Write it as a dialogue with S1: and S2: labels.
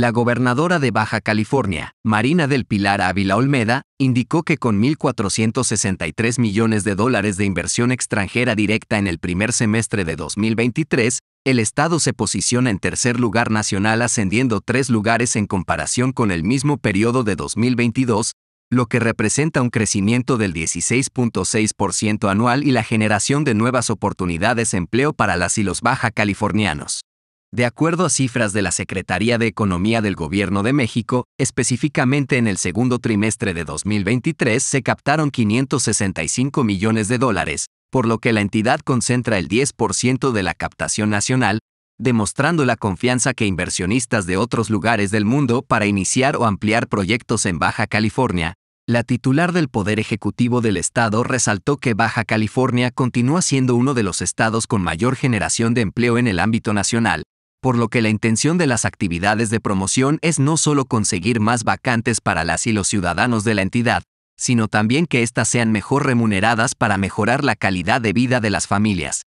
S1: La gobernadora de Baja California, Marina del Pilar Ávila Olmeda, indicó que con 1.463 millones de dólares de inversión extranjera directa en el primer semestre de 2023, el Estado se posiciona en tercer lugar nacional ascendiendo tres lugares en comparación con el mismo periodo de 2022, lo que representa un crecimiento del 16.6% anual y la generación de nuevas oportunidades de empleo para las y los baja californianos. De acuerdo a cifras de la Secretaría de Economía del Gobierno de México, específicamente en el segundo trimestre de 2023 se captaron 565 millones de dólares, por lo que la entidad concentra el 10% de la captación nacional, demostrando la confianza que inversionistas de otros lugares del mundo para iniciar o ampliar proyectos en Baja California. La titular del Poder Ejecutivo del Estado resaltó que Baja California continúa siendo uno de los estados con mayor generación de empleo en el ámbito nacional, por lo que la intención de las actividades de promoción es no solo conseguir más vacantes para las y los ciudadanos de la entidad, sino también que éstas sean mejor remuneradas para mejorar la calidad de vida de las familias.